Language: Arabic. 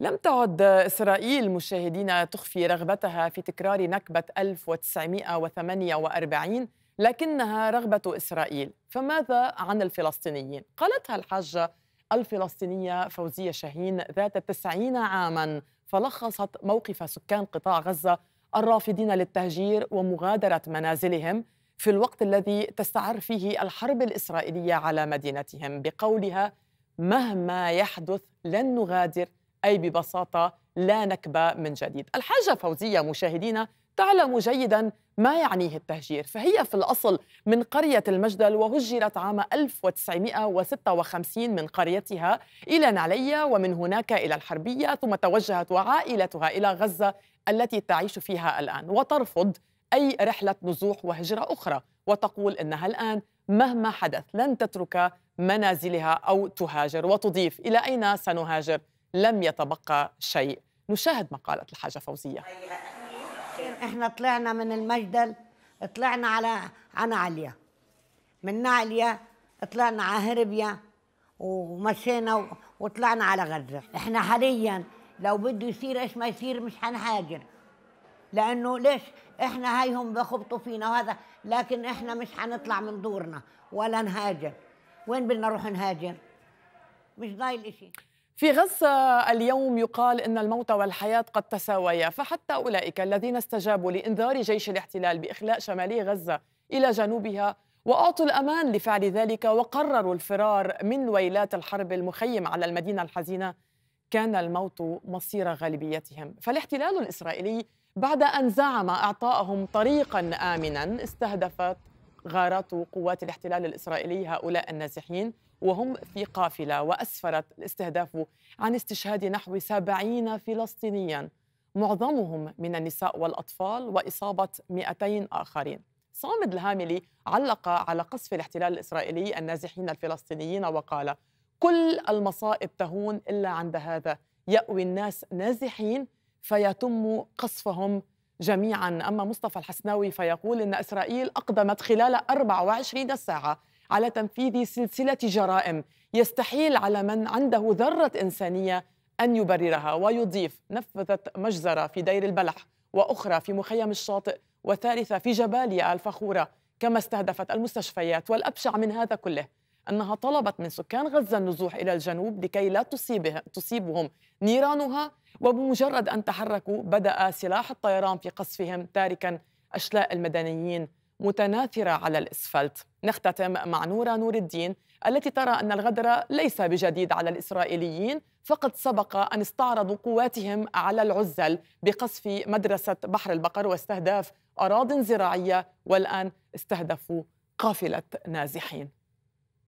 لم تعد إسرائيل مشاهدين تخفي رغبتها في تكرار نكبة 1948 لكنها رغبة إسرائيل فماذا عن الفلسطينيين؟ قالتها الحاجة الفلسطينية فوزية شاهين ذات التسعين عاما فلخصت موقف سكان قطاع غزة الرافضين للتهجير ومغادرة منازلهم في الوقت الذي تستعر فيه الحرب الإسرائيلية على مدينتهم بقولها مهما يحدث لن نغادر أي ببساطة لا نكبة من جديد الحاجة فوزية مشاهدينا تعلم جيدا ما يعنيه التهجير فهي في الأصل من قرية المجدل وهجرت عام 1956 من قريتها إلى نعلية ومن هناك إلى الحربية ثم توجهت وعائلتها إلى غزة التي تعيش فيها الآن وترفض أي رحلة نزوح وهجرة أخرى وتقول إنها الآن مهما حدث لن تترك منازلها أو تهاجر وتضيف إلى أين سنهاجر لم يتبقى شيء نشاهد ما قالت الحاجة فوزية احنا طلعنا من المجدل طلعنا على على عليا من عليا طلعنا على هربيا ومشينا وطلعنا على غزة احنا حاليا لو بده يصير ايش ما يصير مش حنهاجر لانه ليش احنا هيهم بخبطوا فينا وهذا لكن احنا مش حنطلع من دورنا ولا نهاجر وين بدنا نروح نهاجر مش ضايل اشي في غزة اليوم يقال أن الموت والحياة قد تساويا فحتى أولئك الذين استجابوا لإنذار جيش الاحتلال بإخلاء شمالي غزة إلى جنوبها وأعطوا الأمان لفعل ذلك وقرروا الفرار من ويلات الحرب المخيم على المدينة الحزينة كان الموت مصير غالبيتهم فالاحتلال الإسرائيلي بعد أن زعم إعطائهم طريقا آمنا استهدفت غارات قوات الاحتلال الإسرائيلي هؤلاء النازحين وهم في قافلة وأسفرت الاستهداف عن استشهاد نحو سبعين فلسطينياً معظمهم من النساء والأطفال وإصابة 200 آخرين صامد الهاملي علق على قصف الاحتلال الإسرائيلي النازحين الفلسطينيين وقال كل المصائب تهون إلا عند هذا يأوي الناس نازحين فيتم قصفهم جميعا أما مصطفى الحسناوي فيقول إن إسرائيل أقدمت خلال 24 ساعة على تنفيذ سلسله جرائم يستحيل على من عنده ذره انسانيه ان يبررها ويضيف نفذت مجزره في دير البلح واخرى في مخيم الشاطئ وثالثه في جباليا الفخوره كما استهدفت المستشفيات والابشع من هذا كله انها طلبت من سكان غزه النزوح الى الجنوب لكي لا تصيبه تصيبهم نيرانها وبمجرد ان تحركوا بدا سلاح الطيران في قصفهم تاركا اشلاء المدنيين متناثرة على الإسفلت نختتم مع نورة نور الدين التي ترى أن الغدر ليس بجديد على الإسرائيليين فقد سبق أن استعرضوا قواتهم على العزل بقصف مدرسة بحر البقر واستهداف أراض زراعية والآن استهدفوا قافلة نازحين